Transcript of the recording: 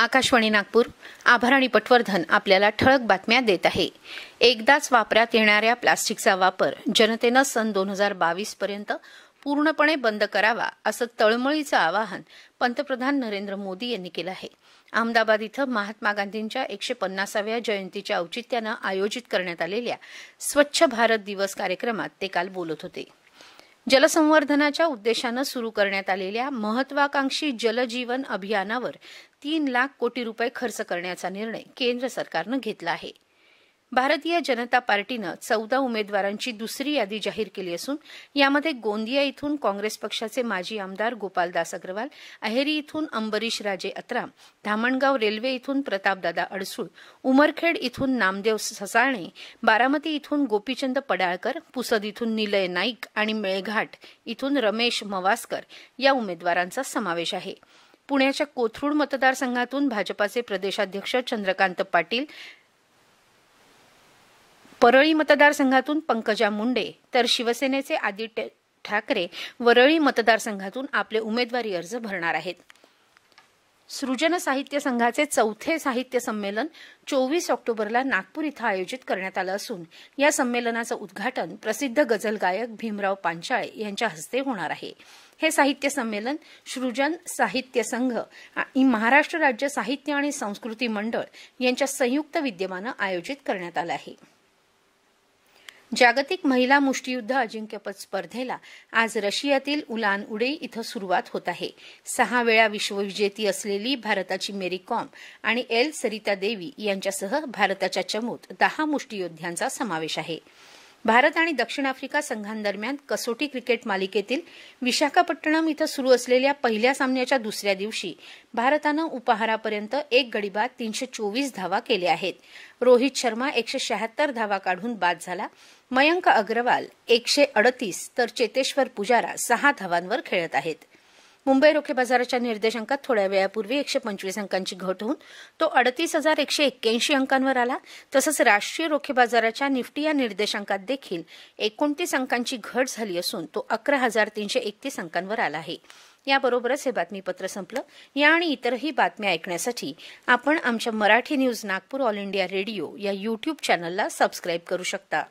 आकाशवाणी नागपूर आभार आणि पटवर्धन आपल्याला ठळक बातम्या देत आहे एकदाच वापरात येणाऱ्या प्लास्टिकचा वापर जनतेनं सन दोन हजार बावीस पर्यंत पूर्णपणे बंद करावा असं तळमळीचं आवाहन पंतप्रधान नरेंद्र मोदी यांनी केलं आहे अहमदाबाद इथं महात्मा गांधींच्या एकशे पन्नासाव्या जयंतीच्या औचित्यानं आयोजित करण्यात आलेल्या स्वच्छ भारत दिवस कार्यक्रमात ते काल बोलत होते जलसंवर्धनाच्या उद्देशानं सुरू करण्यात आलेल्या महत्वाकांक्षी जलजीवन अभियानावर तीन लाख कोटी रुपये खर्च करण्याचा निर्णय केंद्र सरकारनं घेतला आहे भारतीय जनता पार्टीनं चौदा उमेदवारांची दुसरी यादी जाहीर केली असून यामध्ये गोंदिया इथून काँग्रेस पक्षाचे माजी आमदार गोपालदास अग्रवाल अहेरी इथून अंबरीश राजे अत्राम धामणगाव रेल्वे इथून प्रतापदादा अडसूळ उमरखेड इथून नामदेव ससाळणे बारामती इथून गोपीचंद पडाळकर पुसद इथून निलय नाईक आणि मेळघाट इथून रमेश मवासकर या उमेदवारांचा समावेश आहे पुण्याच्या कोथरूड मतदारसंघातून भाजपाचे प्रदेशाध्यक्ष चंद्रकांत पाटील परळी मतदारसंघातून पंकजा मुंडे तर शिवसेनेचे आदित्य ठाकरे वरळी मतदारसंघातून आपले उमेदवारी अर्ज भरणार आहेत सृजन साहित्य संघाचे चौथे साहित्य संमेलन चोवीस ऑक्टोबरला नागपूर इथं आयोजित करण्यात आलं असून या संमेलनाचं उद्घाटन प्रसिद्ध गझल गायक भीमराव पांचाळे यांच्या हस्ते होणार आहे हे साहित्य संमेलन सृजन साहित्य संघ आणि महाराष्ट्र राज्य साहित्य आणि संस्कृती मंडळ यांच्या संयुक्त विद्यमानं आयोजित करण्यात आलं आहे जागतिक महिला मुष्टीयुद्ध अजिंक्यपद स्पर्धेला आज रशियातील उलान उडे इथं सुरुवात होत आहे सहा वेळा विश्वविजेती असलेली भारताची मेरी कॉम आणि एल सरिता देवी यांच्यासह भारताच्या चमूत दहा मुष्टीयोद्ध्यांचा समावेश आहे भारत आणि दक्षिण आफ्रिका संघांदरम्यान कसोटी क्रिकेट मालिकेतील विशाखापट्टणम इथं सुरू असलेल्या पहिल्या सामन्याच्या दुसऱ्या दिवशी भारतानं उपाहारापर्यंत एक गडीबाद तीनशे चोवीस धावा केल्या आहेत रोहित शर्मा एकशे शहात्तर धावा काढून बाद झाला मयंक अग्रवाल एकशे अडतीस तर चेतेश्वर पुजारा सहा धावांवर खेळत आहेत मुंबई रोखे बाजाराच्या निर्देशांकात थोड्या वेळापूर्वी एकशे पंचवीस अंकांची घट होऊन तो अडतीस हजार एकशे एक्क्याऐंशी अंकांवर आला तसंच राष्ट्रीय रोखे बाजाराच्या निफ्टी या निर्देशांकात देखील एकोणतीस अंकांची घट झाली असून तो अकरा हजार तीनशे एकतीस अंकांवर आला आहे याबरोबरच हे बातमीपत्र संपलं या आणि इतरही बातम्या ऐकण्यासाठी आपण आमच्या Marathi news Nagpur All India Radio या युट्यूब चॅनलला सबस्क्राईब करू शकता